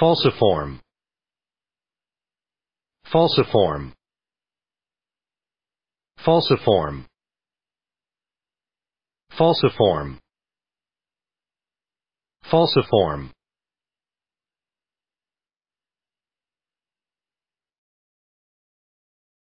Falsiform. Falsiform. Falsiform. Falsiform. Falsiform.